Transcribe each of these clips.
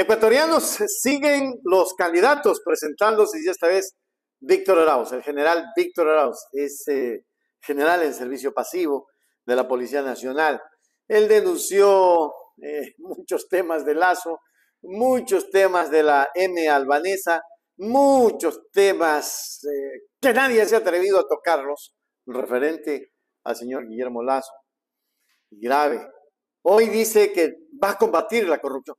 ecuatorianos siguen los candidatos presentándose y esta vez Víctor Arauz, el general Víctor Arauz, es general en servicio pasivo de la Policía Nacional. Él denunció eh, muchos temas de Lazo, muchos temas de la M albanesa, muchos temas eh, que nadie se ha atrevido a tocarlos referente al señor Guillermo Lazo. Grave. Hoy dice que va a combatir la corrupción.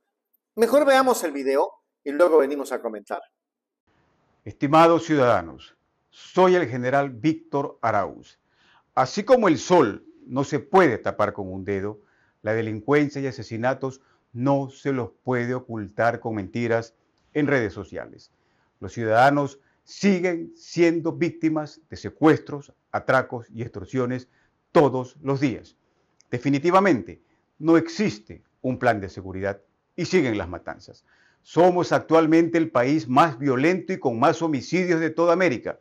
Mejor veamos el video y luego venimos a comentar. Estimados ciudadanos, soy el general Víctor Arauz. Así como el sol no se puede tapar con un dedo, la delincuencia y asesinatos no se los puede ocultar con mentiras en redes sociales. Los ciudadanos siguen siendo víctimas de secuestros, atracos y extorsiones todos los días. Definitivamente, no existe un plan de seguridad y siguen las matanzas. Somos actualmente el país más violento y con más homicidios de toda América.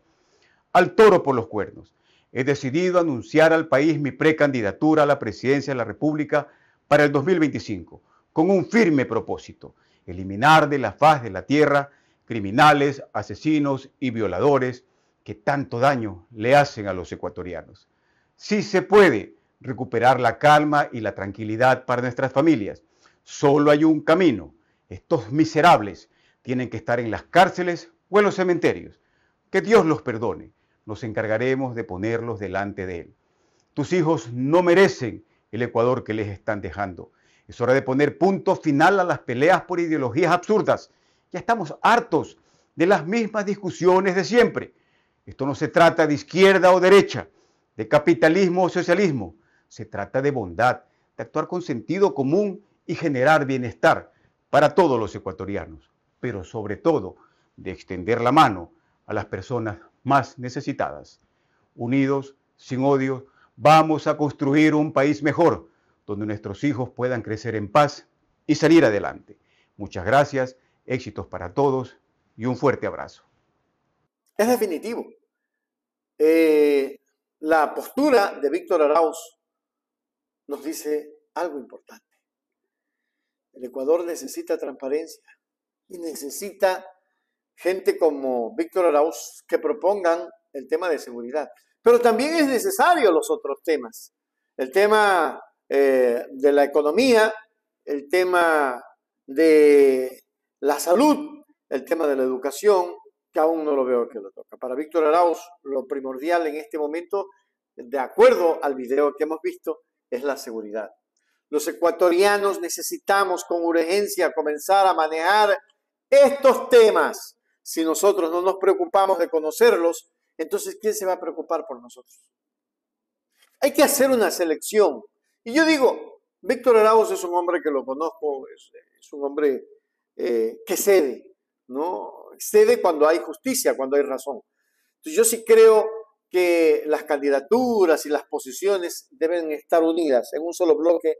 Al toro por los cuernos. He decidido anunciar al país mi precandidatura a la presidencia de la República para el 2025, con un firme propósito, eliminar de la faz de la tierra criminales, asesinos y violadores que tanto daño le hacen a los ecuatorianos. Si se puede recuperar la calma y la tranquilidad para nuestras familias Solo hay un camino. Estos miserables tienen que estar en las cárceles o en los cementerios. Que Dios los perdone. Nos encargaremos de ponerlos delante de Él. Tus hijos no merecen el Ecuador que les están dejando. Es hora de poner punto final a las peleas por ideologías absurdas. Ya estamos hartos de las mismas discusiones de siempre. Esto no se trata de izquierda o derecha, de capitalismo o socialismo. Se trata de bondad, de actuar con sentido común y generar bienestar para todos los ecuatorianos, pero sobre todo de extender la mano a las personas más necesitadas. Unidos, sin odio, vamos a construir un país mejor, donde nuestros hijos puedan crecer en paz y salir adelante. Muchas gracias, éxitos para todos y un fuerte abrazo. Es definitivo. Eh, la postura de Víctor Arauz nos dice algo importante. El Ecuador necesita transparencia y necesita gente como Víctor Arauz que propongan el tema de seguridad. Pero también es necesario los otros temas. El tema eh, de la economía, el tema de la salud, el tema de la educación, que aún no lo veo que lo toca. Para Víctor Arauz, lo primordial en este momento, de acuerdo al video que hemos visto, es la seguridad. Los ecuatorianos necesitamos con urgencia comenzar a manejar estos temas. Si nosotros no nos preocupamos de conocerlos, entonces ¿quién se va a preocupar por nosotros? Hay que hacer una selección. Y yo digo, Víctor Arauz es un hombre que lo conozco, es, un hombre eh, que cede, ¿no? Cede cuando hay justicia, cuando hay razón. Entonces yo sí creo que las candidaturas y las posiciones deben estar unidas en un solo bloque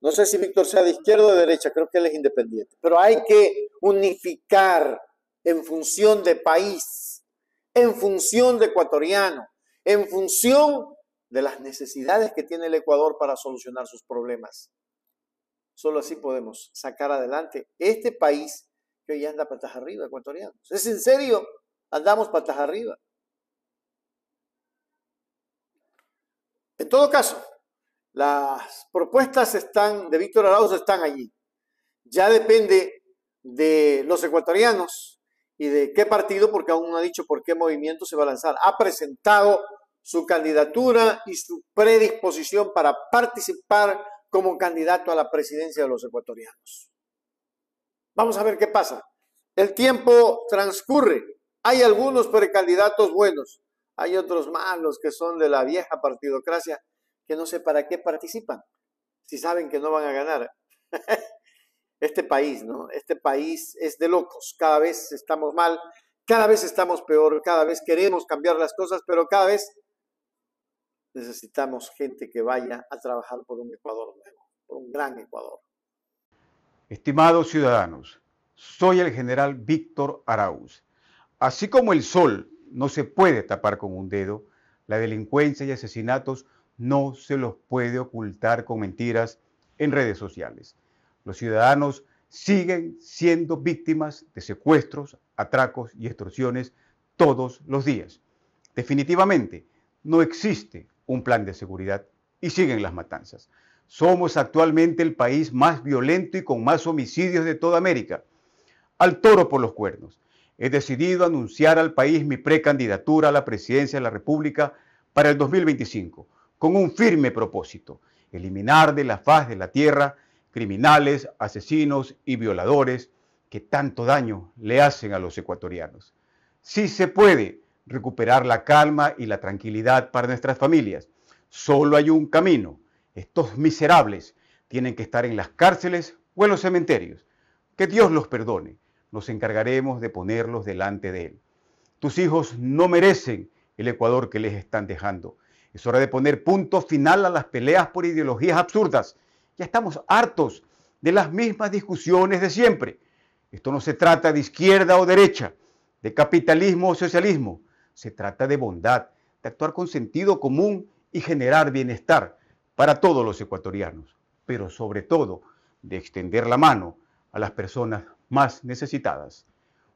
no sé si Víctor sea de izquierda o de derecha, creo que él es independiente, pero hay que unificar en función de país, en función de ecuatoriano, en función de las necesidades que tiene el Ecuador para solucionar sus problemas. Solo así podemos sacar adelante este país que hoy anda patas arriba, ecuatorianos. ¿Es en serio? Andamos patas arriba. En todo caso, las propuestas están de Víctor Arauz están allí. Ya depende de los ecuatorianos y de qué partido, porque aún no ha dicho por qué movimiento se va a lanzar. Ha presentado su candidatura y su predisposición para participar como candidato a la presidencia de los ecuatorianos. Vamos a ver qué pasa. El tiempo transcurre. Hay algunos precandidatos buenos, hay otros malos que son de la vieja partidocracia que no sé para qué participan, si saben que no van a ganar. este país, ¿no? Este país es de locos, cada vez estamos mal, cada vez estamos peor, cada vez queremos cambiar las cosas, pero cada vez necesitamos gente que vaya a trabajar por un Ecuador nuevo, por un gran Ecuador. Estimados ciudadanos, soy el general Víctor Arauz. Así como el sol no se puede tapar con un dedo, la delincuencia y asesinatos no se los puede ocultar con mentiras en redes sociales. Los ciudadanos siguen siendo víctimas de secuestros, atracos y extorsiones todos los días. Definitivamente, no existe un plan de seguridad y siguen las matanzas. Somos actualmente el país más violento y con más homicidios de toda América. Al toro por los cuernos. He decidido anunciar al país mi precandidatura a la presidencia de la República para el 2025 con un firme propósito, eliminar de la faz de la tierra criminales, asesinos y violadores que tanto daño le hacen a los ecuatorianos. Si se puede recuperar la calma y la tranquilidad para nuestras familias. Solo hay un camino. Estos miserables tienen que estar en las cárceles o en los cementerios. Que Dios los perdone. Nos encargaremos de ponerlos delante de Él. Tus hijos no merecen el Ecuador que les están dejando. Es hora de poner punto final a las peleas por ideologías absurdas. Ya estamos hartos de las mismas discusiones de siempre. Esto no se trata de izquierda o derecha, de capitalismo o socialismo. Se trata de bondad, de actuar con sentido común y generar bienestar para todos los ecuatorianos, pero sobre todo de extender la mano a las personas más necesitadas.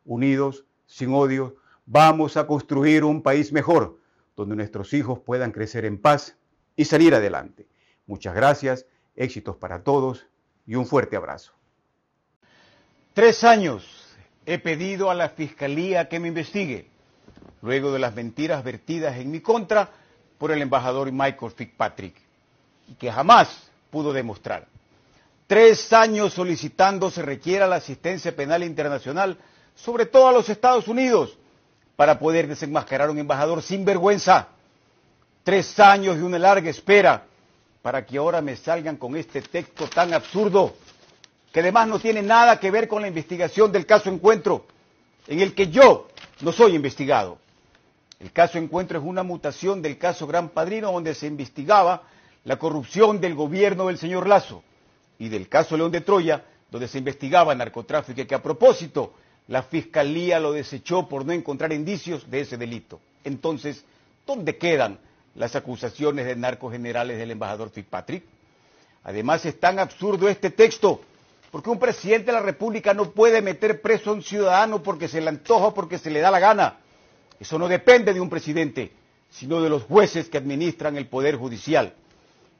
Unidos, sin odio, vamos a construir un país mejor donde nuestros hijos puedan crecer en paz y salir adelante. Muchas gracias, éxitos para todos y un fuerte abrazo. Tres años he pedido a la Fiscalía que me investigue, luego de las mentiras vertidas en mi contra por el embajador Michael Fitzpatrick, que jamás pudo demostrar. Tres años solicitando se requiera la asistencia penal internacional, sobre todo a los Estados Unidos, para poder desenmascarar a un embajador sin vergüenza. Tres años y una larga espera para que ahora me salgan con este texto tan absurdo, que además no tiene nada que ver con la investigación del caso Encuentro, en el que yo no soy investigado. El caso Encuentro es una mutación del caso Gran Padrino, donde se investigaba la corrupción del gobierno del señor Lazo, y del caso León de Troya, donde se investigaba narcotráfico, que a propósito la fiscalía lo desechó por no encontrar indicios de ese delito. Entonces, ¿dónde quedan las acusaciones de narcogenerales del embajador Fitzpatrick? Además, es tan absurdo este texto, porque un presidente de la República no puede meter preso a un ciudadano porque se le antoja o porque se le da la gana. Eso no depende de un presidente, sino de los jueces que administran el Poder Judicial.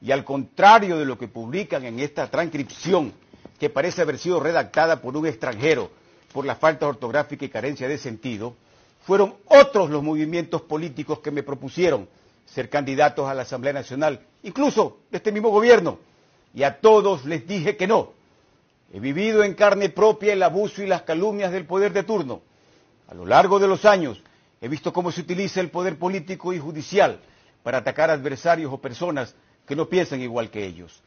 Y al contrario de lo que publican en esta transcripción, que parece haber sido redactada por un extranjero, por la falta ortográfica y carencia de sentido, fueron otros los movimientos políticos que me propusieron ser candidatos a la Asamblea Nacional, incluso de este mismo gobierno, y a todos les dije que no. He vivido en carne propia el abuso y las calumnias del poder de turno. A lo largo de los años he visto cómo se utiliza el poder político y judicial para atacar adversarios o personas que no piensan igual que ellos.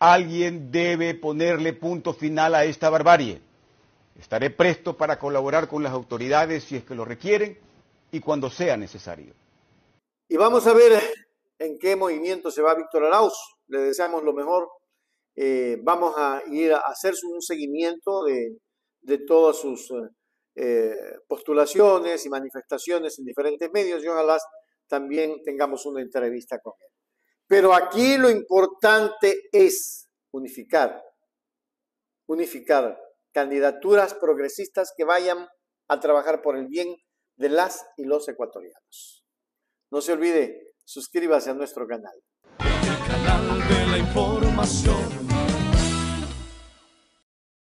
Alguien debe ponerle punto final a esta barbarie. Estaré presto para colaborar con las autoridades si es que lo requieren y cuando sea necesario. Y vamos a ver en qué movimiento se va Víctor Arauz. Le deseamos lo mejor. Eh, vamos a ir a hacer un seguimiento de, de todas sus eh, postulaciones y manifestaciones en diferentes medios y ojalá también tengamos una entrevista con él. Pero aquí lo importante es unificar, unificar candidaturas progresistas que vayan a trabajar por el bien de las y los ecuatorianos. No se olvide, suscríbase a nuestro canal.